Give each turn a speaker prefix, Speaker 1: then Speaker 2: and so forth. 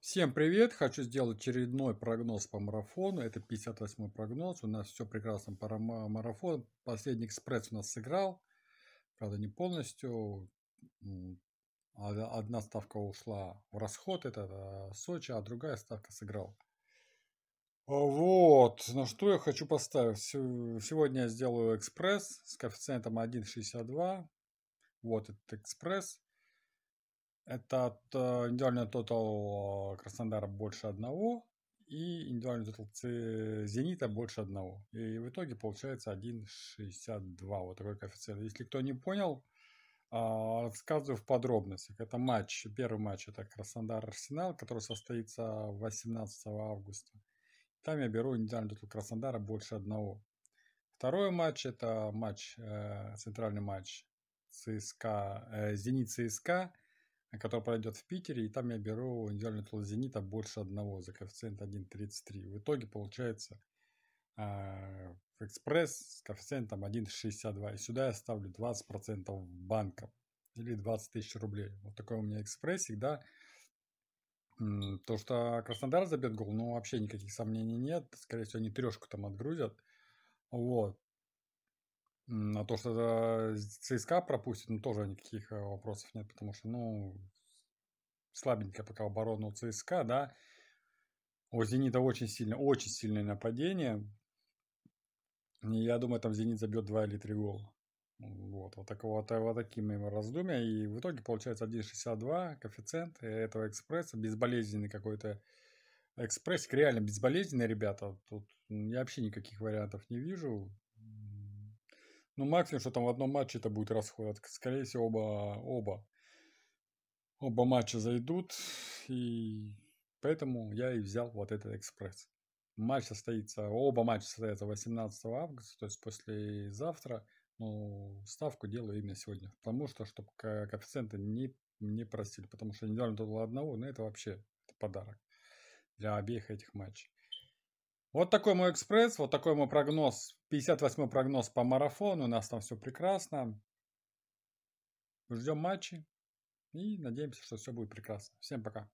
Speaker 1: Всем привет! Хочу сделать очередной прогноз по марафону. Это 58-й прогноз. У нас все прекрасно по марафону. Последний экспресс у нас сыграл. Правда, не полностью. А, одна ставка ушла в расход, это а, Сочи, а другая ставка сыграл. Вот, на ну, что я хочу поставить. Сегодня я сделаю экспресс с коэффициентом 1,62. Вот этот экспресс. Это э, индивидуальный тотал Краснодара больше одного и индивидуальный тотал Зенита больше одного. И в итоге получается 1,62. Вот такой коэффициент. Если кто не понял, а, рассказываю в подробностях. Это матч, первый матч это Краснодар-Арсенал, который состоится 18 августа. Там я беру индивидуальный тотал Краснодара больше одного. Второй матч это матч, э, центральный матч ЦСКА, э, Зенит ЦСКА который пройдет в Питере, и там я беру индивидуальный тул «Зенита» больше одного за коэффициент 1.33. В итоге получается э, экспресс с коэффициентом 1.62. И сюда я ставлю 20% банка или 20 тысяч рублей. Вот такой у меня экспрессик, да. То, что Краснодар забьет гол, ну, вообще никаких сомнений нет. Скорее всего, они трешку там отгрузят. Вот на то, что ЦСКА пропустит, ну, тоже никаких э, вопросов нет, потому что, ну, слабенькая пока оборона у ЦСКА, да. У Зенита очень сильно, очень сильное нападение. И я думаю, там Зенит забьет 2 или 3 гола. Вот, вот, так, вот, вот такие мои раздумья. И в итоге получается 1,62 коэффициент этого экспресса. Безболезненный какой-то экспрессик. Реально безболезненный, ребята. Тут я вообще никаких вариантов не вижу. Ну, максимум, что там в одном матче это будет расход. Скорее всего, оба, оба, оба матча зайдут. И поэтому я и взял вот этот экспресс. Матч состоится, оба матча состоятся 18 августа, то есть послезавтра. Но ставку делаю именно сегодня. Потому что, чтобы коэффициенты не, не просили. Потому что недавно было одного, но это вообще подарок для обеих этих матчей. Вот такой мой экспресс, вот такой мой прогноз, 58-й прогноз по марафону, у нас там все прекрасно. Ждем матчи и надеемся, что все будет прекрасно. Всем пока.